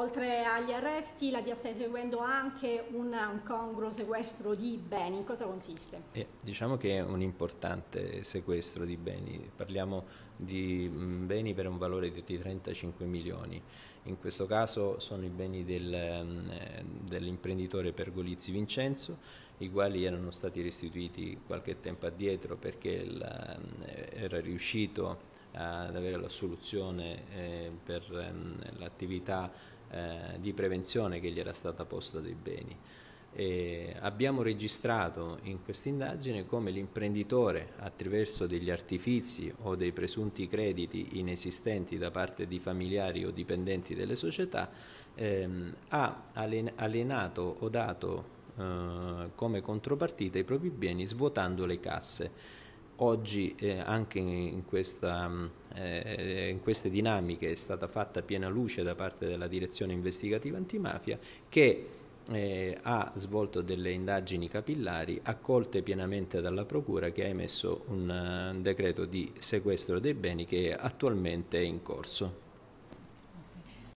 Oltre agli arresti, la DIA sta eseguendo anche una, un congruo sequestro di beni. In cosa consiste? Eh, diciamo che è un importante sequestro di beni. Parliamo di mm, beni per un valore di 35 milioni. In questo caso sono i beni del, mm, eh, dell'imprenditore Pergolizzi Vincenzo, i quali erano stati restituiti qualche tempo addietro perché la, mm, era riuscito a ad avere la soluzione eh, per ehm, l'attività eh, di prevenzione che gli era stata posta dei beni. E abbiamo registrato in questa indagine come l'imprenditore, attraverso degli artifici o dei presunti crediti inesistenti da parte di familiari o dipendenti delle società, ehm, ha alienato o dato eh, come contropartita i propri beni svuotando le casse. Oggi eh, anche in, questa, mm, eh, in, queste dinamiche è stata fatta piena luce da parte della direzione investigativa antimafia che eh, ha svolto delle indagini capillari accolte pienamente dalla Procura che ha emesso un, eh, un decreto di sequestro dei beni che attualmente è in corso.